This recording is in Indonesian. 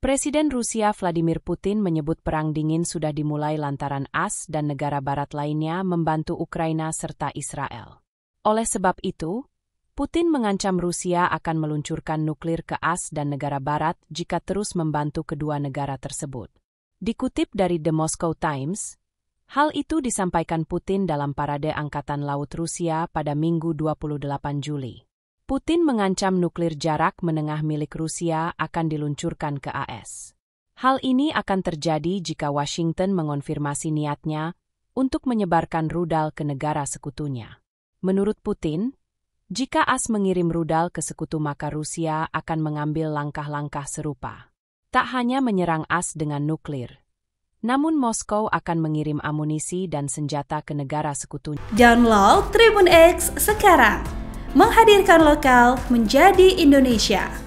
Presiden Rusia Vladimir Putin menyebut perang dingin sudah dimulai lantaran AS dan negara barat lainnya membantu Ukraina serta Israel. Oleh sebab itu, Putin mengancam Rusia akan meluncurkan nuklir ke AS dan negara barat jika terus membantu kedua negara tersebut. Dikutip dari The Moscow Times, Hal itu disampaikan Putin dalam parade Angkatan Laut Rusia pada Minggu 28 Juli. Putin mengancam nuklir jarak menengah milik Rusia akan diluncurkan ke AS. Hal ini akan terjadi jika Washington mengonfirmasi niatnya untuk menyebarkan rudal ke negara sekutunya. Menurut Putin, jika AS mengirim rudal ke sekutu maka Rusia akan mengambil langkah-langkah serupa. Tak hanya menyerang AS dengan nuklir, namun Moskow akan mengirim amunisi dan senjata ke negara sekutunya. Download Tribun X sekarang. Menghadirkan lokal menjadi Indonesia.